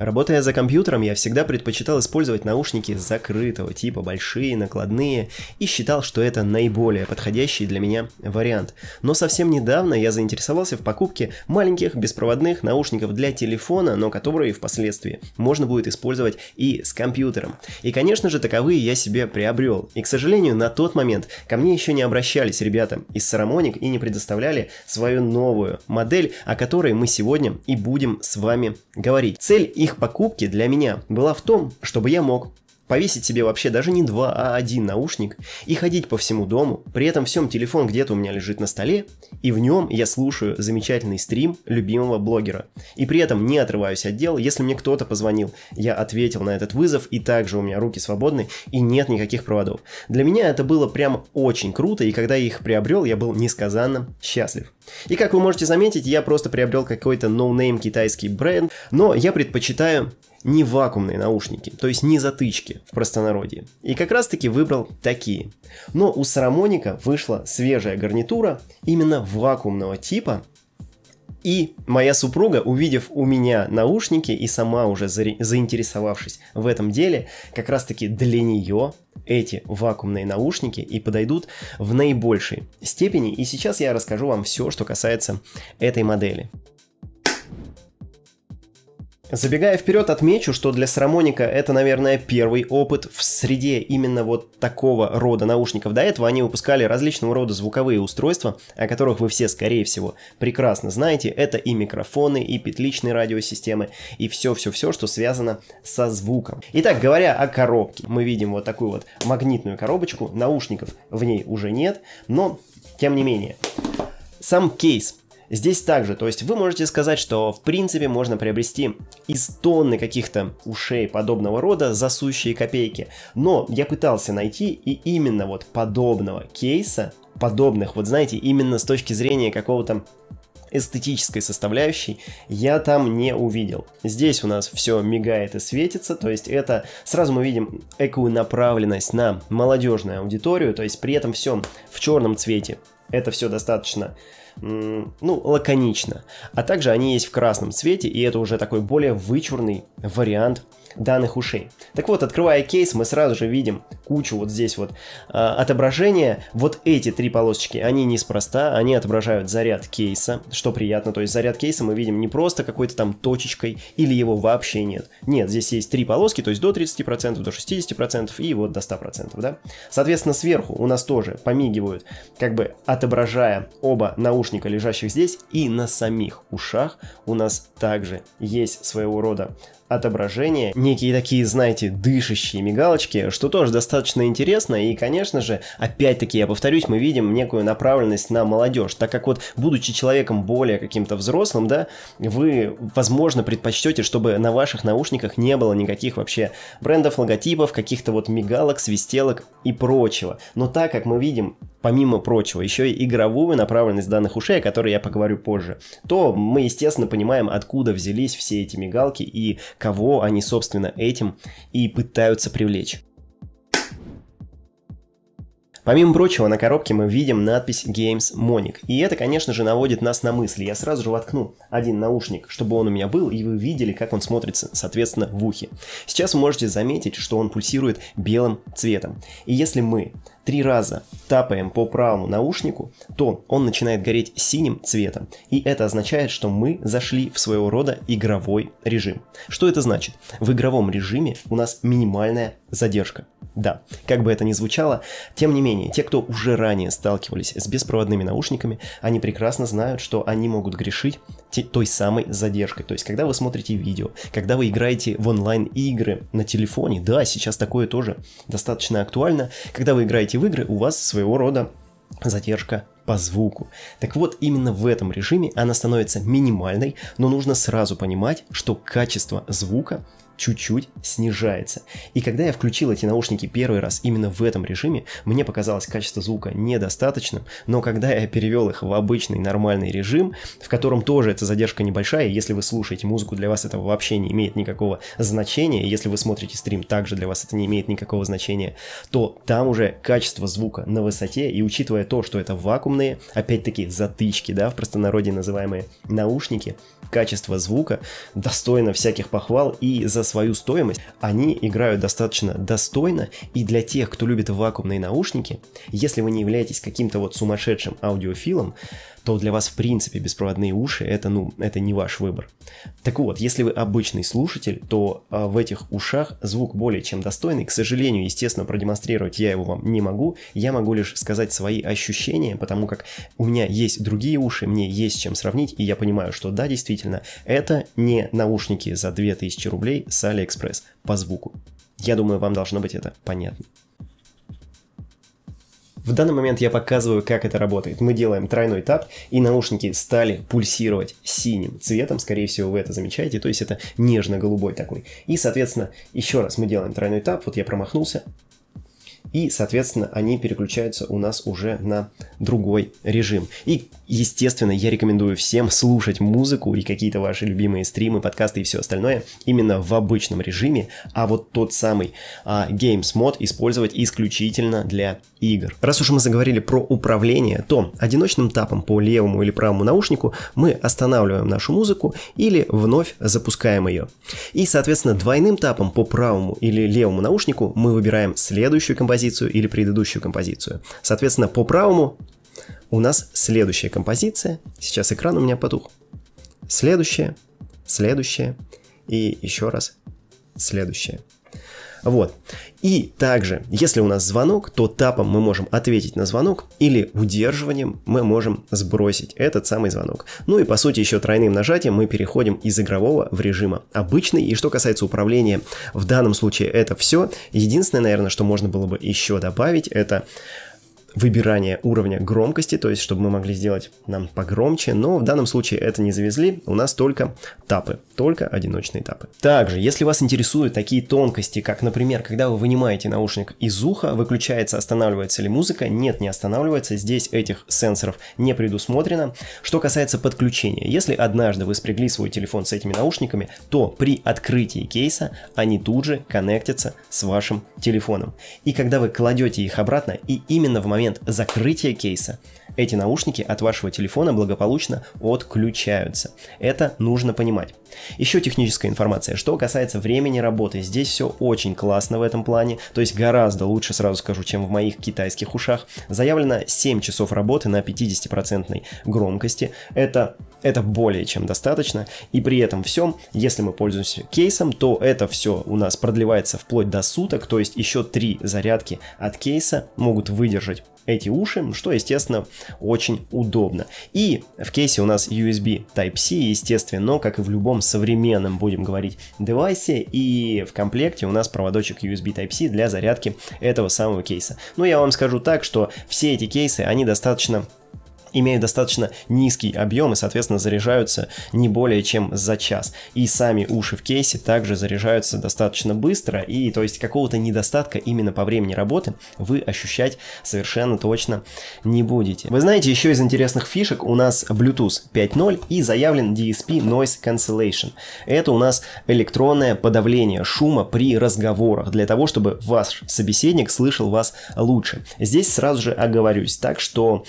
Работая за компьютером, я всегда предпочитал использовать наушники закрытого типа, большие, накладные, и считал, что это наиболее подходящий для меня вариант. Но совсем недавно я заинтересовался в покупке маленьких беспроводных наушников для телефона, но которые впоследствии можно будет использовать и с компьютером. И, конечно же, таковые я себе приобрел. И, к сожалению, на тот момент ко мне еще не обращались ребята из Сарамоник и не предоставляли свою новую модель, о которой мы сегодня и будем с вами говорить. Цель их их покупки для меня была в том, чтобы я мог повесить себе вообще даже не два, а один наушник и ходить по всему дому, при этом всем телефон где-то у меня лежит на столе, и в нем я слушаю замечательный стрим любимого блогера. И при этом не отрываюсь от дел, если мне кто-то позвонил, я ответил на этот вызов, и также у меня руки свободны, и нет никаких проводов. Для меня это было прям очень круто, и когда я их приобрел, я был несказанно счастлив. И как вы можете заметить, я просто приобрел какой-то ноунейм китайский бренд, но я предпочитаю не вакуумные наушники, то есть не затычки в простонародье. И как раз таки выбрал такие. Но у Сарамоника вышла свежая гарнитура именно вакуумного типа, и моя супруга, увидев у меня наушники и сама уже заинтересовавшись в этом деле, как раз таки для нее эти вакуумные наушники и подойдут в наибольшей степени. И сейчас я расскажу вам все, что касается этой модели. Забегая вперед, отмечу, что для Сарамоника это, наверное, первый опыт в среде именно вот такого рода наушников. До этого они выпускали различного рода звуковые устройства, о которых вы все, скорее всего, прекрасно знаете. Это и микрофоны, и петличные радиосистемы, и все-все-все, что связано со звуком. Итак, говоря о коробке, мы видим вот такую вот магнитную коробочку, наушников в ней уже нет, но тем не менее. Сам кейс Здесь также, то есть вы можете сказать, что в принципе можно приобрести из тонны каких-то ушей подобного рода за сущие копейки. Но я пытался найти и именно вот подобного кейса, подобных, вот знаете, именно с точки зрения какого-то эстетической составляющей я там не увидел. Здесь у нас все мигает и светится, то есть это сразу мы видим экую направленность на молодежную аудиторию, то есть при этом все в черном цвете это все достаточно, ну, лаконично. А также они есть в красном цвете, и это уже такой более вычурный вариант данных ушей. Так вот, открывая кейс, мы сразу же видим кучу вот здесь вот э, отображения. Вот эти три полосочки, они неспроста, они отображают заряд кейса, что приятно. То есть заряд кейса мы видим не просто какой-то там точечкой или его вообще нет. Нет, здесь есть три полоски, то есть до 30%, до 60% и вот до 100%, да? Соответственно, сверху у нас тоже помигивают, как бы отображая оба наушника, лежащих здесь, и на самих ушах у нас также есть своего рода отображение некие такие, знаете, дышащие мигалочки, что тоже достаточно интересно. И, конечно же, опять-таки, я повторюсь, мы видим некую направленность на молодежь, так как вот, будучи человеком более каким-то взрослым, да, вы, возможно, предпочтете, чтобы на ваших наушниках не было никаких вообще брендов, логотипов, каких-то вот мигалок, свистелок и прочего. Но так как мы видим помимо прочего, еще и игровую направленность данных ушей, о которой я поговорю позже, то мы, естественно, понимаем, откуда взялись все эти мигалки и кого они, собственно, этим и пытаются привлечь. Помимо прочего, на коробке мы видим надпись Games Monic, и это, конечно же, наводит нас на мысли. Я сразу же воткну один наушник, чтобы он у меня был, и вы видели, как он смотрится, соответственно, в ухе. Сейчас вы можете заметить, что он пульсирует белым цветом. И если мы три раза тапаем по правому наушнику, то он начинает гореть синим цветом. И это означает, что мы зашли в своего рода игровой режим. Что это значит? В игровом режиме у нас минимальная задержка. Да, как бы это ни звучало, тем не менее, менее, те, кто уже ранее сталкивались с беспроводными наушниками, они прекрасно знают, что они могут грешить той самой задержкой. То есть, когда вы смотрите видео, когда вы играете в онлайн-игры на телефоне, да, сейчас такое тоже достаточно актуально, когда вы играете в игры, у вас своего рода задержка по звуку. Так вот, именно в этом режиме она становится минимальной, но нужно сразу понимать, что качество звука чуть-чуть снижается. И когда я включил эти наушники первый раз именно в этом режиме, мне показалось качество звука недостаточным, но когда я перевел их в обычный нормальный режим, в котором тоже эта задержка небольшая, если вы слушаете музыку, для вас это вообще не имеет никакого значения, если вы смотрите стрим, также для вас это не имеет никакого значения, то там уже качество звука на высоте, и учитывая то, что это вакуумный современные, опять-таки, затычки, да, в простонародье называемые наушники, качество звука достойно всяких похвал и за свою стоимость они играют достаточно достойно и для тех, кто любит вакуумные наушники, если вы не являетесь каким-то вот сумасшедшим аудиофилом, то для вас в принципе беспроводные уши это, ну, это не ваш выбор. Так вот, если вы обычный слушатель, то а, в этих ушах звук более чем достойный. К сожалению, естественно, продемонстрировать я его вам не могу. Я могу лишь сказать свои ощущения, потому как у меня есть другие уши, мне есть чем сравнить, и я понимаю, что да, действительно, это не наушники за 2000 рублей с AliExpress по звуку. Я думаю, вам должно быть это понятно. В данный момент я показываю, как это работает. Мы делаем тройной тап, и наушники стали пульсировать синим цветом, скорее всего, вы это замечаете, то есть это нежно-голубой такой. И, соответственно, еще раз мы делаем тройной тап, вот я промахнулся, и, соответственно, они переключаются у нас уже на другой режим. И, естественно, я рекомендую всем слушать музыку и какие-то ваши любимые стримы, подкасты и все остальное именно в обычном режиме, а вот тот самый а, Games Mod использовать исключительно для игр. Раз уж мы заговорили про управление, то одиночным тапом по левому или правому наушнику мы останавливаем нашу музыку или вновь запускаем ее. И, соответственно, двойным тапом по правому или левому наушнику мы выбираем следующую композицию, композицию или предыдущую композицию. Соответственно, по правому у нас следующая композиция. Сейчас экран у меня потух. Следующая, следующая и еще раз следующая. Вот. И также, если у нас звонок, то тапом мы можем ответить на звонок или удерживанием мы можем сбросить этот самый звонок. Ну и по сути еще тройным нажатием мы переходим из игрового в режима обычный. И что касается управления, в данном случае это все. Единственное, наверное, что можно было бы еще добавить, это выбирание уровня громкости, то есть чтобы мы могли сделать нам погромче, но в данном случае это не завезли, у нас только тапы, только одиночные тапы. Также, если вас интересуют такие тонкости, как, например, когда вы вынимаете наушник из уха, выключается, останавливается ли музыка, нет, не останавливается, здесь этих сенсоров не предусмотрено. Что касается подключения, если однажды вы спрягли свой телефон с этими наушниками, то при открытии кейса они тут же коннектятся с вашим телефоном. И когда вы кладете их обратно, и именно в момент момент закрытия кейса эти наушники от вашего телефона благополучно отключаются. Это нужно понимать. Еще техническая информация. Что касается времени работы, здесь все очень классно в этом плане, то есть гораздо лучше, сразу скажу, чем в моих китайских ушах. Заявлено 7 часов работы на 50% громкости. Это это более чем достаточно, и при этом всем, если мы пользуемся кейсом, то это все у нас продлевается вплоть до суток, то есть еще три зарядки от кейса могут выдержать эти уши, что, естественно, очень удобно. И в кейсе у нас USB Type-C, естественно, но, как и в любом таком современном, будем говорить, девайсе, и в комплекте у нас проводочек USB Type-C для зарядки этого самого кейса. Ну, я вам скажу так, что все эти кейсы, они достаточно имеют достаточно низкий объем и, соответственно, заряжаются не более чем за час. И сами уши в кейсе также заряжаются достаточно быстро, и то есть какого-то недостатка именно по времени работы вы ощущать совершенно точно не будете. Вы знаете, еще из интересных фишек у нас Bluetooth 5.0 и заявлен DSP Noise Cancellation. Это у нас электронное подавление шума при разговорах, для того, чтобы ваш собеседник слышал вас лучше. Здесь сразу же оговорюсь, так что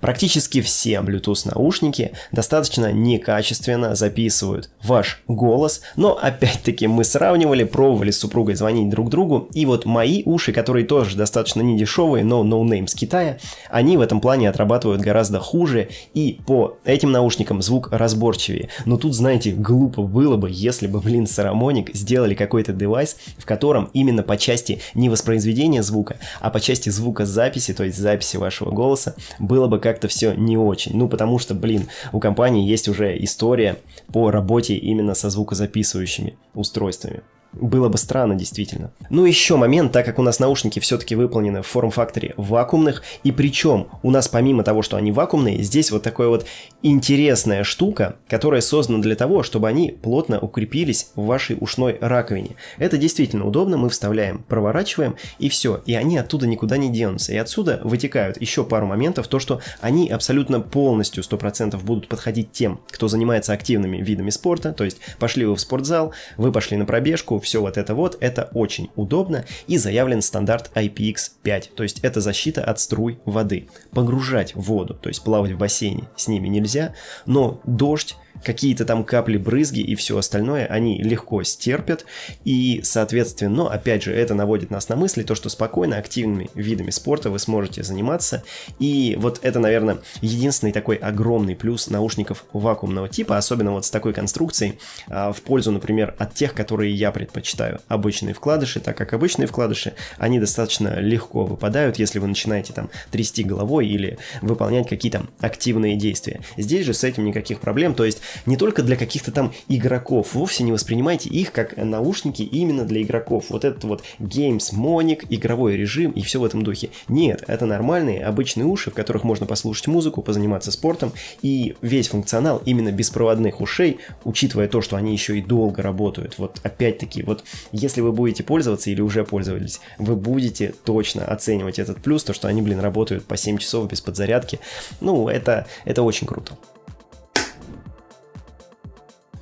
практически практически все Bluetooth наушники достаточно некачественно записывают ваш голос, но опять-таки мы сравнивали, пробовали с супругой звонить друг другу, и вот мои уши, которые тоже достаточно недешевые, но No Name с Китая, они в этом плане отрабатывают гораздо хуже, и по этим наушникам звук разборчивее. Но тут, знаете, глупо было бы, если бы, блин, Сарамоник сделали какой-то девайс, в котором именно по части не воспроизведения звука, а по части звукозаписи, то есть записи вашего голоса, было бы как-то все не очень. Ну, потому что, блин, у компании есть уже история по работе именно со звукозаписывающими устройствами. Было бы странно, действительно. Ну еще момент, так как у нас наушники все-таки выполнены в форм-факторе вакуумных, и причем у нас помимо того, что они вакуумные, здесь вот такая вот интересная штука, которая создана для того, чтобы они плотно укрепились в вашей ушной раковине. Это действительно удобно, мы вставляем, проворачиваем, и все, и они оттуда никуда не денутся. И отсюда вытекают еще пару моментов, то, что они абсолютно полностью 100% будут подходить тем, кто занимается активными видами спорта, то есть пошли вы в спортзал, вы пошли на пробежку, все вот это вот, это очень удобно и заявлен стандарт IPX5, то есть это защита от струй воды. Погружать воду, то есть плавать в бассейне с ними нельзя, но дождь, какие-то там капли, брызги и все остальное они легко стерпят, и, соответственно, но, опять же, это наводит нас на мысли, то, что спокойно активными видами спорта вы сможете заниматься, и вот это, наверное, единственный такой огромный плюс наушников вакуумного типа, особенно вот с такой конструкцией, а, в пользу, например, от тех, которые я предпочитаю, обычные вкладыши, так как обычные вкладыши, они достаточно легко выпадают, если вы начинаете там трясти головой или выполнять какие-то активные действия. Здесь же с этим никаких проблем, то есть не только для каких-то там игроков. Вовсе не воспринимайте их как наушники именно для игроков. Вот этот вот Games Monic, игровой режим и все в этом духе. Нет, это нормальные, обычные уши, в которых можно послушать музыку, позаниматься спортом. И весь функционал именно беспроводных ушей, учитывая то, что они еще и долго работают. Вот опять-таки, вот если вы будете пользоваться или уже пользовались, вы будете точно оценивать этот плюс, то, что они, блин, работают по 7 часов без подзарядки. Ну, это, это очень круто.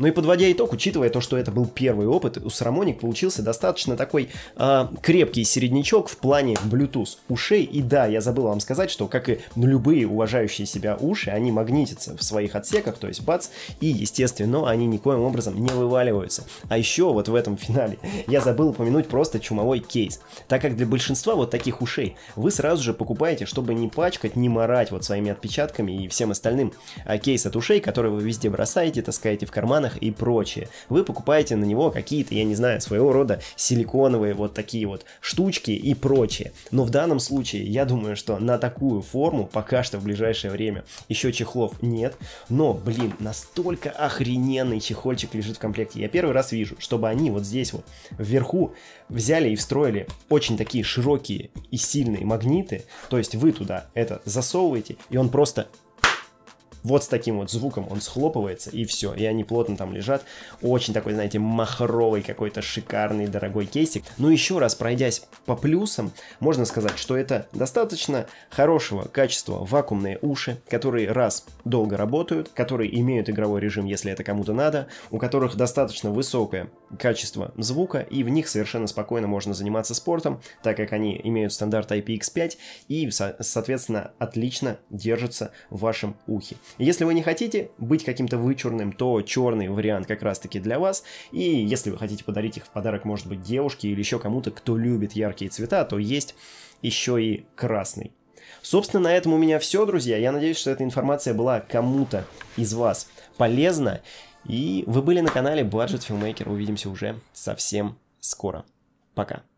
Ну и подводя итог, учитывая то, что это был первый опыт, у Сарамоник получился достаточно такой э, крепкий середнячок в плане Bluetooth ушей. И да, я забыл вам сказать, что как и любые уважающие себя уши, они магнитятся в своих отсеках, то есть бац, и естественно, они никоим образом не вываливаются. А еще вот в этом финале я забыл упомянуть просто чумовой кейс. Так как для большинства вот таких ушей вы сразу же покупаете, чтобы не пачкать, не морать вот своими отпечатками и всем остальным. А кейс от ушей, который вы везде бросаете, таскаете в карманы магазинах и прочее. Вы покупаете на него какие-то, я не знаю, своего рода силиконовые вот такие вот штучки и прочее. Но в данном случае, я думаю, что на такую форму пока что в ближайшее время еще чехлов нет. Но, блин, настолько охрененный чехольчик лежит в комплекте. Я первый раз вижу, чтобы они вот здесь вот вверху взяли и встроили очень такие широкие и сильные магниты. То есть вы туда это засовываете, и он просто вот с таким вот звуком он схлопывается, и все. И они плотно там лежат. Очень такой, знаете, махровый какой-то шикарный дорогой кейсик. Ну, еще раз, пройдясь по плюсам, можно сказать, что это достаточно хорошего качества вакуумные уши, которые раз долго работают, которые имеют игровой режим, если это кому-то надо, у которых достаточно высокое качество звука, и в них совершенно спокойно можно заниматься спортом, так как они имеют стандарт IPX5 и, соответственно, отлично держатся в вашем ухе. Если вы не хотите быть каким-то вычурным, то черный вариант как раз-таки для вас. И если вы хотите подарить их в подарок, может быть, девушке или еще кому-то, кто любит яркие цвета, то есть еще и красный. Собственно, на этом у меня все, друзья. Я надеюсь, что эта информация была кому-то из вас полезна. И вы были на канале Budget Filmmaker. Увидимся уже совсем скоро. Пока.